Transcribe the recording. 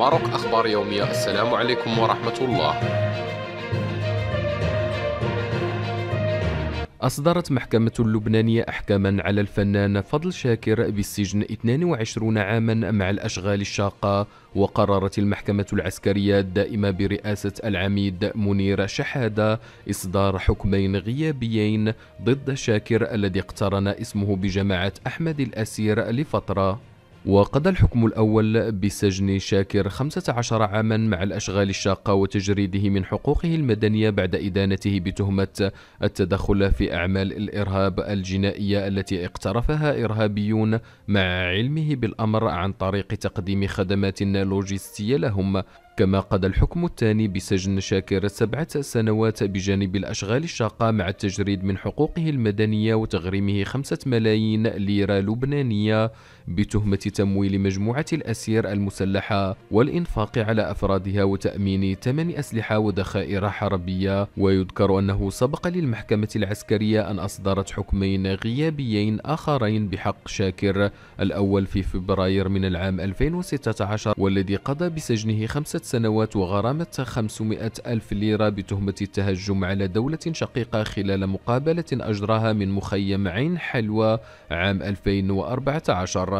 ماروك أخبار يومية السلام عليكم ورحمة الله أصدرت محكمة اللبنانية أحكاما على الفنان فضل شاكر بالسجن 22 عاما مع الأشغال الشاقة وقررت المحكمة العسكرية الدائمة برئاسة العميد منير شحادة إصدار حكمين غيابيين ضد شاكر الذي اقترن اسمه بجماعة أحمد الأسير لفترة وقضى الحكم الأول بسجن شاكر 15 عاما مع الأشغال الشاقة وتجريده من حقوقه المدنية بعد إدانته بتهمة التدخل في أعمال الإرهاب الجنائية التي اقترفها إرهابيون مع علمه بالأمر عن طريق تقديم خدمات لوجستية لهم كما قضى الحكم الثاني بسجن شاكر سبعة سنوات بجانب الأشغال الشاقة مع التجريد من حقوقه المدنية وتغريمه خمسة ملايين ليرة لبنانية بتهمة تمويل مجموعة الأسير المسلحة والإنفاق على أفرادها وتأمين ثمن أسلحة وذخائر حربية ويذكر أنه سبق للمحكمة العسكرية أن أصدرت حكمين غيابيين آخرين بحق شاكر الأول في فبراير من العام 2016 والذي قضى بسجنه خمسة سنوات وغرامة 500 ألف ليرة بتهمة التهجم على دولة شقيقة خلال مقابلة أجراها من مخيم عين حلوى عام 2014